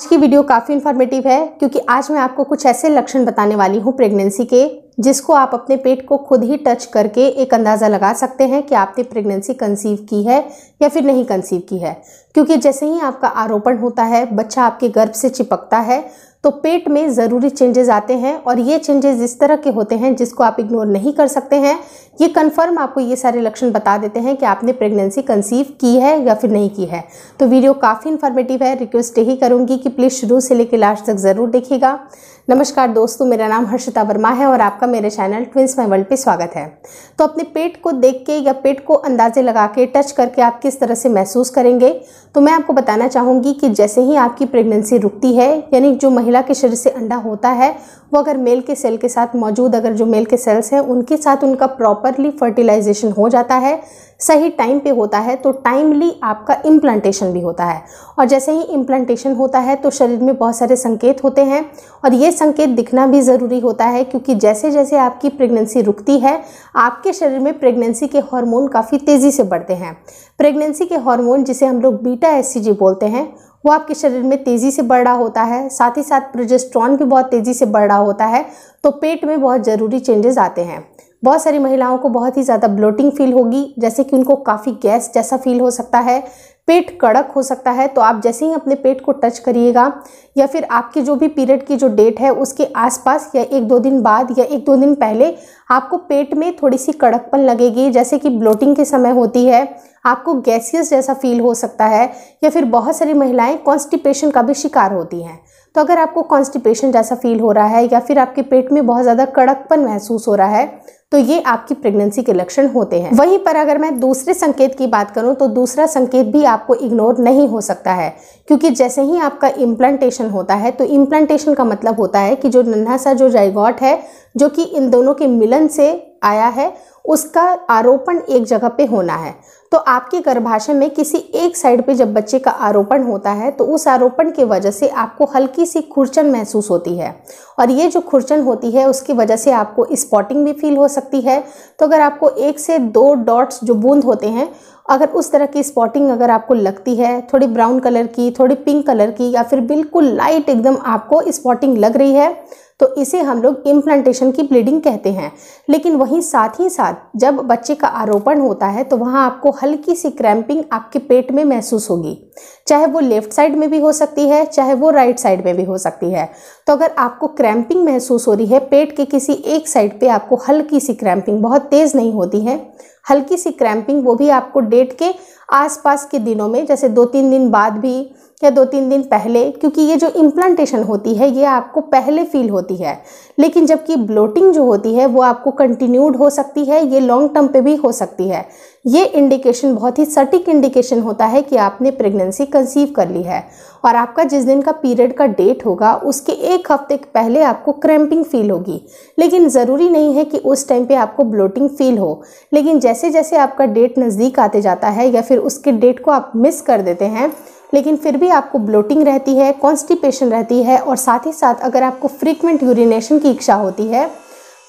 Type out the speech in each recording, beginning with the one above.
आज की वीडियो काफ़ी इन्फॉर्मेटिव है क्योंकि आज मैं आपको कुछ ऐसे लक्षण बताने वाली हूँ प्रेगनेंसी के जिसको आप अपने पेट को खुद ही टच करके एक अंदाज़ा लगा सकते हैं कि आपने प्रेगनेंसी कंसीव की है या फिर नहीं कंसीव की है क्योंकि जैसे ही आपका आरोपण होता है बच्चा आपके गर्भ से चिपकता है तो पेट में ज़रूरी चेंजेस आते हैं और ये चेंजेस इस तरह के होते हैं जिसको आप इग्नोर नहीं कर सकते हैं ये कन्फर्म आपको ये सारे लक्षण बता देते हैं कि आपने प्रेगनेंसी कंसीव की है या फिर नहीं की है तो वीडियो काफ़ी इन्फॉर्मेटिव है रिक्वेस्ट यही करूँगी कि प्लीज़ शुरू से लेकर लास्ट तक ज़रूर देखिएगा नमस्कार दोस्तों मेरा नाम हर्षिता वर्मा है और आपका मेरे चैनल ट्विंस माई वर्ल्ड पे स्वागत है तो अपने पेट को देख के या पेट को अंदाजे लगा के टच करके आप किस तरह से महसूस करेंगे तो मैं आपको बताना चाहूँगी कि जैसे ही आपकी प्रेगनेंसी रुकती है यानी जो महिला के शरीर से अंडा होता है वो अगर मेल के सेल के साथ मौजूद अगर जो मेल के सेल्स हैं उनके साथ उनका प्रॉपरली फर्टिलाइजेशन हो जाता है सही टाइम पे होता है तो टाइमली आपका इम्प्लांटेशन भी होता है और जैसे ही इम्प्लांटेशन होता है तो शरीर में बहुत सारे संकेत होते हैं और ये संकेत दिखना भी ज़रूरी होता है क्योंकि जैसे जैसे आपकी प्रेगनेंसी रुकती है आपके शरीर में प्रेगनेंसी के हार्मोन काफ़ी तेज़ी से बढ़ते हैं प्रेगनेंसी के हार्मोन जिसे हम लोग बीटा एस बोलते हैं वो आपके शरीर में तेज़ी से बढ़ रहा होता है साथ ही साथ प्रोजेस्ट्रॉन भी बहुत तेज़ी से बढ़ रहा होता है तो पेट में बहुत ज़रूरी चेंजेस आते हैं बहुत सारी महिलाओं को बहुत ही ज़्यादा ब्लोटिंग फील होगी जैसे कि उनको काफ़ी गैस जैसा फील हो सकता है पेट कड़क हो सकता है तो आप जैसे ही अपने पेट को टच करिएगा या फिर आपके जो भी पीरियड की जो डेट है उसके आसपास या एक दो दिन बाद या एक दो दिन पहले आपको पेट में थोड़ी सी कड़कपन लगेगी जैसे कि ब्लोटिंग के समय होती है आपको गैसियस जैसा फील हो सकता है या फिर बहुत सारी महिलाएं कॉन्स्टिपेशन का भी शिकार होती हैं तो अगर आपको कॉन्स्टिपेशन जैसा फील हो रहा है या फिर आपके पेट में बहुत ज़्यादा कड़कपन महसूस हो रहा है तो ये आपकी प्रेगनेंसी के लक्षण होते हैं वहीं पर अगर मैं दूसरे संकेत की बात करूं तो दूसरा संकेत भी आपको इग्नोर नहीं हो सकता है क्योंकि जैसे ही आपका इम्प्लांटेशन होता है तो इम्प्लांटेशन का मतलब होता है कि जो नन्हा सा जो जाइगॉट है जो कि इन दोनों के मिलन से आया है उसका आरोपण एक जगह पे होना है तो आपके गर्भाशय में किसी एक साइड पे जब बच्चे का आरोपण होता है तो उस आरोपण की वजह से आपको हल्की सी खुरचन महसूस होती है और ये जो खुरचन होती है उसकी वजह से आपको स्पॉटिंग भी फील हो सकती है तो अगर आपको एक से दो डॉट्स जो बूंद होते हैं अगर उस तरह की स्पॉटिंग अगर आपको लगती है थोड़ी ब्राउन कलर की थोड़ी पिंक कलर की या फिर बिल्कुल लाइट एकदम आपको स्पॉटिंग लग रही है तो इसे हम लोग इम्प्लांटेशन की ब्लीडिंग कहते हैं लेकिन वहीं साथ ही साथ जब बच्चे का आरोपण होता है तो वहाँ आपको हल्की सी क्रैम्पिंग आपके पेट में महसूस होगी चाहे वो लेफ्ट साइड में भी हो सकती है चाहे वो राइट साइड में भी हो सकती है तो अगर आपको क्रैम्पिंग महसूस हो रही है पेट के किसी एक साइड पर आपको हल्की सी क्रैम्पिंग बहुत तेज़ नहीं होती है हल्की सी क्रैम्पिंग वो भी आपको डेट के आसपास के दिनों में जैसे दो तीन दिन बाद भी या दो तीन दिन पहले क्योंकि ये जो इम्प्लांटेशन होती है ये आपको पहले फील होती है लेकिन जबकि ब्लोटिंग जो होती है वो आपको कंटिन्यूड हो सकती है ये लॉन्ग टर्म पे भी हो सकती है ये इंडिकेशन बहुत ही सटीक इंडिकेशन होता है कि आपने प्रेगनेंसी कंसीव कर ली है और आपका जिस दिन का पीरियड का डेट होगा उसके एक हफ्ते पहले आपको क्रैम्पिंग फील होगी लेकिन ज़रूरी नहीं है कि उस टाइम पे आपको ब्लोटिंग फील हो लेकिन जैसे जैसे आपका डेट नज़दीक आते जाता है या फिर उसके डेट को आप मिस कर देते हैं लेकिन फिर भी आपको ब्लोटिंग रहती है कॉन्स्टिपेशन रहती है और साथ ही साथ अगर आपको फ्रीक्वेंट यूरिनेशन की इच्छा होती है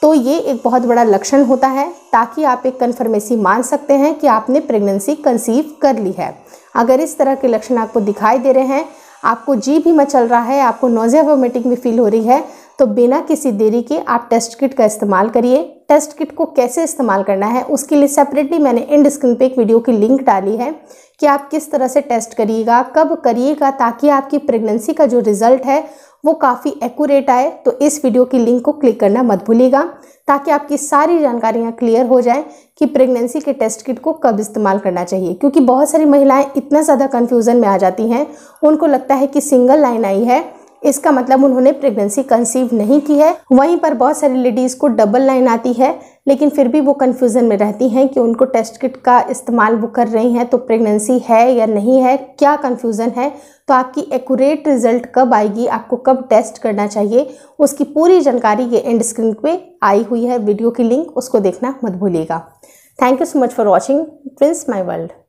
तो ये एक बहुत बड़ा लक्षण होता है ताकि आप एक कन्फर्मेसी मान सकते हैं कि आपने प्रेगनेंसी कंसीव कर ली है अगर इस तरह के लक्षण आपको दिखाई दे रहे हैं आपको जी भी मचल रहा है आपको नोजिया वोमिटिंग भी फील हो रही है तो बिना किसी देरी के आप टेस्ट किट का इस्तेमाल करिए टेस्ट किट को कैसे इस्तेमाल करना है उसके लिए सेपरेटली मैंने इंड स्क्रीन पे एक वीडियो की लिंक डाली है कि आप किस तरह से टेस्ट करिएगा कब करिएगा ताकि आपकी प्रेगनेंसी का जो रिज़ल्ट है वो काफ़ी एक्यूरेट आए तो इस वीडियो की लिंक को क्लिक करना मत भूलिएगा ताकि आपकी सारी जानकारियाँ क्लियर हो जाएँ कि प्रेगनेंसी के टेस्ट किट को कब इस्तेमाल करना चाहिए क्योंकि बहुत सारी महिलाएं इतना ज़्यादा कन्फ्यूज़न में आ जाती हैं उनको लगता है कि सिंगल लाइन आई है इसका मतलब उन्होंने प्रेगनेंसी कंसीव नहीं की है वहीं पर बहुत सारी लेडीज़ को डबल लाइन आती है लेकिन फिर भी वो कन्फ्यूज़न में रहती हैं कि उनको टेस्ट किट का इस्तेमाल वो कर रही हैं तो प्रेगनेंसी है या नहीं है क्या कन्फ्यूज़न है तो आपकी एक्यूरेट रिजल्ट कब आएगी आपको कब टेस्ट करना चाहिए उसकी पूरी जानकारी ये एंड स्क्रीन पर आई हुई है वीडियो की लिंक उसको देखना मत भूलिएगा thank you so much for watching Prince My world